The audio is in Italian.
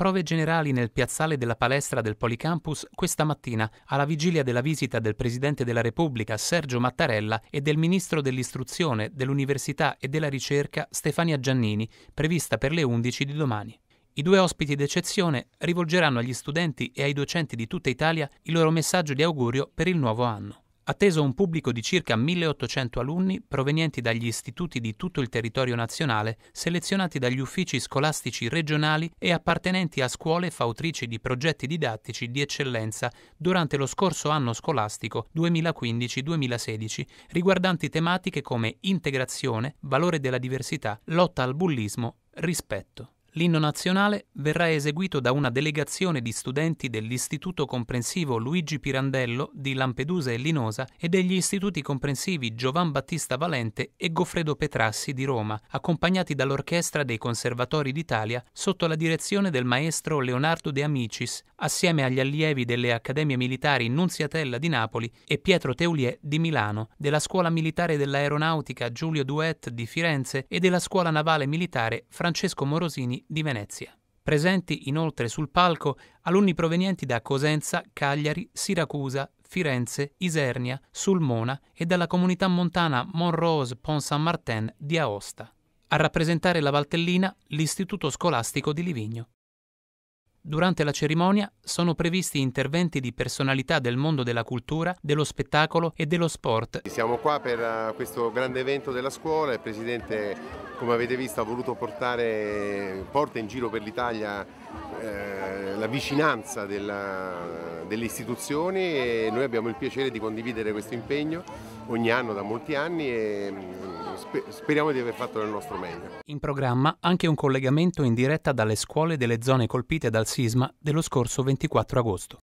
Prove generali nel piazzale della palestra del Policampus questa mattina, alla vigilia della visita del Presidente della Repubblica Sergio Mattarella e del Ministro dell'Istruzione, dell'Università e della Ricerca Stefania Giannini, prevista per le 11 di domani. I due ospiti d'eccezione rivolgeranno agli studenti e ai docenti di tutta Italia il loro messaggio di augurio per il nuovo anno atteso un pubblico di circa 1800 alunni provenienti dagli istituti di tutto il territorio nazionale, selezionati dagli uffici scolastici regionali e appartenenti a scuole fautrici di progetti didattici di eccellenza durante lo scorso anno scolastico 2015-2016, riguardanti tematiche come integrazione, valore della diversità, lotta al bullismo, rispetto. L'inno nazionale verrà eseguito da una delegazione di studenti dell'Istituto Comprensivo Luigi Pirandello di Lampedusa e Linosa e degli istituti comprensivi Giovan Battista Valente e Goffredo Petrassi di Roma, accompagnati dall'Orchestra dei Conservatori d'Italia sotto la direzione del maestro Leonardo De Amicis, assieme agli allievi delle Accademie Militari Nunziatella di Napoli e Pietro Teulier di Milano, della Scuola Militare dell'Aeronautica Giulio Duet di Firenze e della Scuola Navale Militare Francesco Morosini di Venezia. Presenti inoltre sul palco alunni provenienti da Cosenza, Cagliari, Siracusa, Firenze, Isernia, Sulmona e dalla comunità montana Monrose Pont Saint-Martin di Aosta. A rappresentare la Valtellina l'Istituto Scolastico di Livigno. Durante la cerimonia sono previsti interventi di personalità del mondo della cultura, dello spettacolo e dello sport. Siamo qua per eh, questo grande evento della scuola, il Presidente come avete visto ha voluto portare, porta in giro per l'Italia eh, la vicinanza della, delle istituzioni e noi abbiamo il piacere di condividere questo impegno ogni anno da molti anni e spe- speriamo di aver fatto del nostro meglio. In programma anche un collegamento in diretta dalle scuole delle zone colpite dal sisma dello scorso 24 agosto.